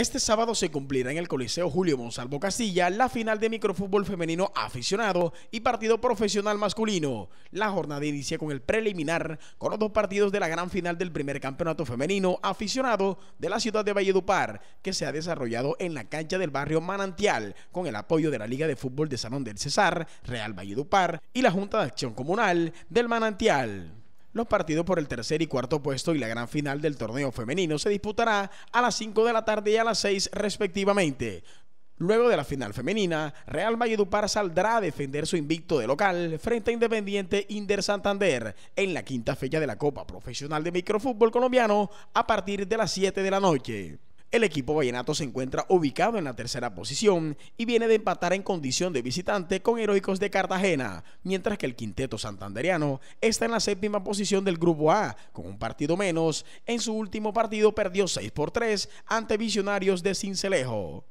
Este sábado se cumplirá en el Coliseo Julio Monsalvo Castilla la final de microfútbol femenino aficionado y partido profesional masculino. La jornada inicia con el preliminar con los dos partidos de la gran final del primer campeonato femenino aficionado de la ciudad de Valledupar, que se ha desarrollado en la cancha del barrio Manantial con el apoyo de la Liga de Fútbol de Salón del Cesar, Real Valledupar y la Junta de Acción Comunal del Manantial. Los partidos por el tercer y cuarto puesto y la gran final del torneo femenino se disputará a las 5 de la tarde y a las 6 respectivamente. Luego de la final femenina, Real Valledupar saldrá a defender su invicto de local frente a Independiente Inder Santander en la quinta fecha de la Copa Profesional de Microfútbol Colombiano a partir de las 7 de la noche. El equipo vallenato se encuentra ubicado en la tercera posición y viene de empatar en condición de visitante con Heroicos de Cartagena, mientras que el quinteto santanderiano está en la séptima posición del grupo A, con un partido menos. En su último partido perdió 6 por 3 ante Visionarios de Cincelejo.